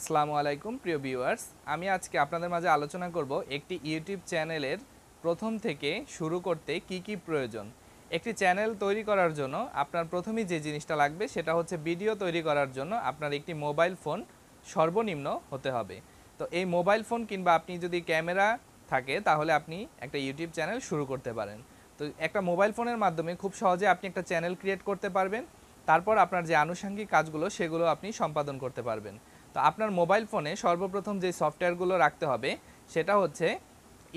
আসসালামু আলাইকুম প্রিয় ভিউয়ার্স আমি আজকে আপনাদের মাঝে আলোচনা করব একটি ইউটিউব চ্যানেলের প্রথম থেকে শুরু করতে কি কি প্রয়োজন একটি চ্যানেল তৈরি করার জন্য আপনার প্রথমেই যে জিনিসটা লাগবে সেটা হচ্ছে ভিডিও তৈরি করার জন্য আপনার একটি মোবাইল ফোন সর্বনিম্ন হতে হবে তো এই মোবাইল ফোন কিংবা আপনি যদি ক্যামেরা থাকে তাহলে আপনি একটা ইউটিউব চ্যানেল শুরু করতে পারেন তো একটা মোবাইল ফোনের মাধ্যমে খুব সহজে আপনি একটা চ্যানেল ক্রিয়েট করতে পারবেন তারপর আপনার যে আনুষঙ্গিক কাজগুলো সেগুলো আপনি সম্পাদন করতে পারবেন তো আপনার মোবাইল ফোনে সর্বপ্রথম যে সফটওয়্যারগুলো রাখতে হবে সেটা হচ্ছে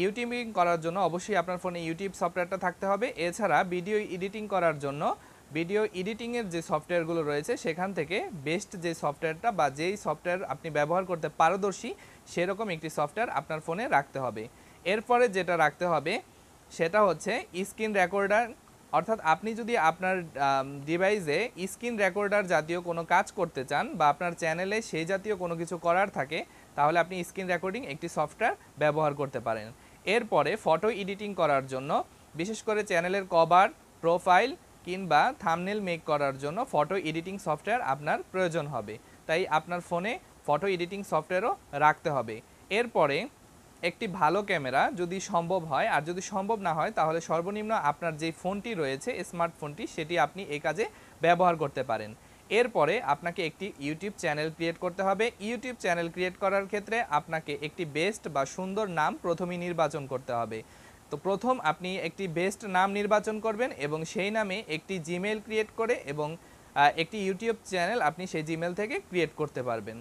ইউটিউবিং করার জন্য অবশ্যই আপনার ফোনে ইউটিউব সফটওয়্যারটা থাকতে হবে এছাড়া ভিডিও এডিটিং করার জন্য ভিডিও এডিটিংয়ের যে সফটওয়্যারগুলো রয়েছে সেখান থেকে বেস্ট যে সফটওয়্যারটা বা যেই সফটওয়্যার আপনি ব্যবহার করতে পারদর্শী সেরকম একটি সফটওয়্যার আপনার ফোনে রাখতে হবে এরপরে যেটা রাখতে হবে সেটা হচ্ছে স্ক্রিন রেকর্ডার অর্থাৎ আপনি যদি আপনার ডিভাইসে স্ক্রিন রেকর্ডার জাতীয় কোনো কাজ করতে চান বা আপনার চ্যানেলে সেই জাতীয় কোনো কিছু করার থাকে তাহলে আপনি স্ক্রিন রেকর্ডিং একটি সফটওয়্যার ব্যবহার করতে পারেন এরপরে ফটো এডিটিং করার জন্য বিশেষ করে চ্যানেলের কভার প্রোফাইল কিংবা থামনেল মেক করার জন্য ফটো এডিটিং সফটওয়্যার আপনার প্রয়োজন হবে তাই আপনার ফোনে ফটো এডিটিং সফটওয়্যারও রাখতে হবে এরপরে একটি ভালো ক্যামেরা যদি সম্ভব হয় আর যদি সম্ভব না হয় তাহলে সর্বনিম্ন আপনার যে ফোনটি রয়েছে স্মার্টফোনটি সেটি আপনি এ কাজে ব্যবহার করতে পারেন এরপরে আপনাকে একটি ইউটিউব চ্যানেল ক্রিয়েট করতে হবে ইউটিউব চ্যানেল ক্রিয়েট করার ক্ষেত্রে আপনাকে একটি বেস্ট বা সুন্দর নাম প্রথমেই নির্বাচন করতে হবে তো প্রথম আপনি একটি বেস্ট নাম নির্বাচন করবেন এবং সেই নামে একটি জিমেল ক্রিয়েট করে এবং একটি ইউটিউব চ্যানেল আপনি সেই জিমেল থেকে ক্রিয়েট করতে পারবেন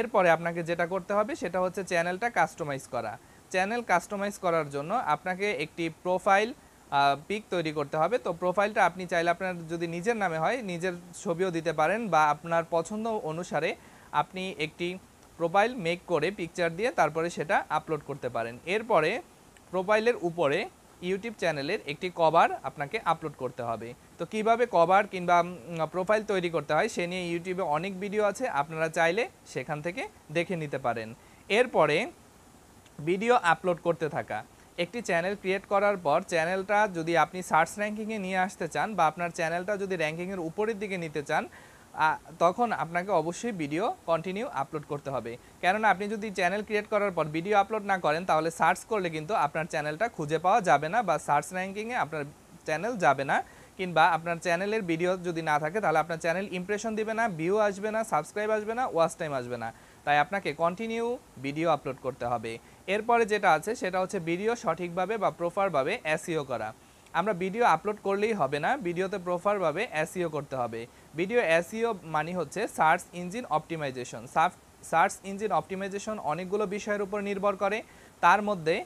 এরপরে আপনাকে যেটা করতে হবে সেটা হচ্ছে চ্যানেলটা কাস্টমাইজ করা চ্যানেল কাস্টমাইজ করার জন্য আপনাকে একটি প্রোফাইল পিক তৈরি করতে হবে তো প্রোফাইলটা আপনি চাইলে আপনার যদি নিজের নামে হয় নিজের ছবিও দিতে পারেন বা আপনার পছন্দ অনুসারে আপনি একটি প্রোফাইল মেক করে পিকচার দিয়ে তারপরে সেটা আপলোড করতে পারেন এরপরে প্রোফাইলের উপরে ইউটিউব চ্যানেলের একটি কভার আপনাকে আপলোড করতে হবে তো কিভাবে কভার কিংবা প্রোফাইল তৈরি করতে হয় সে নিয়ে ইউটিউবে অনেক ভিডিও আছে আপনারা চাইলে সেখান থেকে দেখে নিতে পারেন এরপরে ভিডিও আপলোড করতে থাকা একটি চ্যানেল ক্রিয়েট করার পর চ্যানেলটা যদি আপনি সার্চ র্যাঙ্কিংয়ে নিয়ে আসতে চান বা আপনার চ্যানেলটা যদি র্যাঙ্কিংয়ের উপরের দিকে নিতে চান তখন আপনাকে অবশ্যই ভিডিও কন্টিনিউ আপলোড করতে হবে কেননা আপনি যদি চ্যানেল ক্রিয়েট করার পর ভিডিও আপলোড না করেন তাহলে সার্চ করলে কিন্তু আপনার চ্যানেলটা খুঁজে পাওয়া যাবে না বা সার্চ র্যাঙ্কিংয়ে আপনার চ্যানেল যাবে না কিংবা আপনার চ্যানেলের ভিডিও যদি না থাকে তাহলে আপনার চ্যানেল ইমপ্রেশন দিবে না ভিউ আসবে না সাবস্ক্রাইব আসবে না ওয়াচ টাইম আসবে না তাই আপনাকে কন্টিনিউ ভিডিও আপলোড করতে হবে এরপরে যেটা আছে সেটা হচ্ছে ভিডিও সঠিকভাবে বা প্রপারভাবে এসিও e করা আমরা ভিডিও আপলোড করলেই হবে না ভিডিওতে প্রপারভাবে এসিও করতে হবে ভিডিও এসিও e মানে হচ্ছে search engine optimisation search engine optimisation অনেকগুলো বিষয়ের উপর নির্ভর করে তার মধ্যে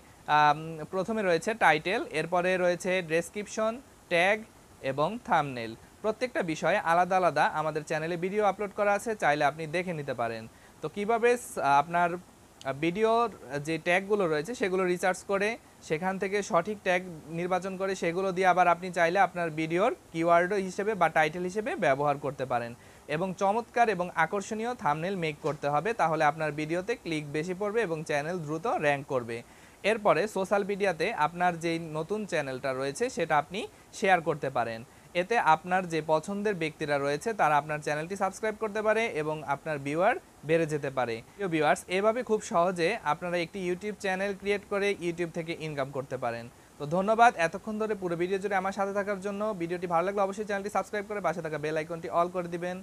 প্রথমে রয়েছে টাইটেল এরপরে রয়েছে ডেসক্রিপশন ট্যাগ এবং থামনেল প্রত্যেকটা বিষয়ে আলাদা আলাদা আমাদের চ্যানেলে ভিডিও আপলোড করা আছে চাইলে আপনি দেখে নিতে পারেন তো কিভাবে আপনার ভিডিওর যে ট্যাগগুলো রয়েছে সেগুলো রিচার্জ করে সেখান থেকে সঠিক ট্যাগ নির্বাচন করে সেগুলো দিয়ে আবার আপনি চাইলে আপনার ভিডিওর কিওয়ার্ড হিসেবে বা টাইটেল হিসেবে ব্যবহার করতে পারেন এবং চমৎকার এবং আকর্ষণীয় থামনেল মেক করতে হবে তাহলে আপনার ভিডিওতে ক্লিক বেশি পড়বে এবং চ্যানেল দ্রুত র্যাঙ্ক করবে এরপরে সোশ্যাল মিডিয়াতে আপনার যেই নতুন চ্যানেলটা রয়েছে সেটা আপনি শেয়ার করতে পারেন এতে আপনার যে পছন্দের ব্যক্তিরা রয়েছে তারা আপনার চ্যানেলটি সাবস্ক্রাইব করতে পারে এবং আপনার ভিউয়ার বেড়ে যেতে পারে প্রিয় ভিউয়ার্স এভাবে খুব সহজে আপনারা একটি ইউটিউব চ্যানেল ক্রিয়েট করে ইউটিউব থেকে ইনকাম করতে পারেন তো ধন্যবাদ এতক্ষণ ধরে পুরো ভিডিও জুড়ে আমার সাথে থাকার জন্য ভিডিওটি ভালো লাগলে অবশ্যই চ্যানেলটি সাবস্ক্রাইব করে পাশে থাকা বেল আইকনটি অল করে দিবেন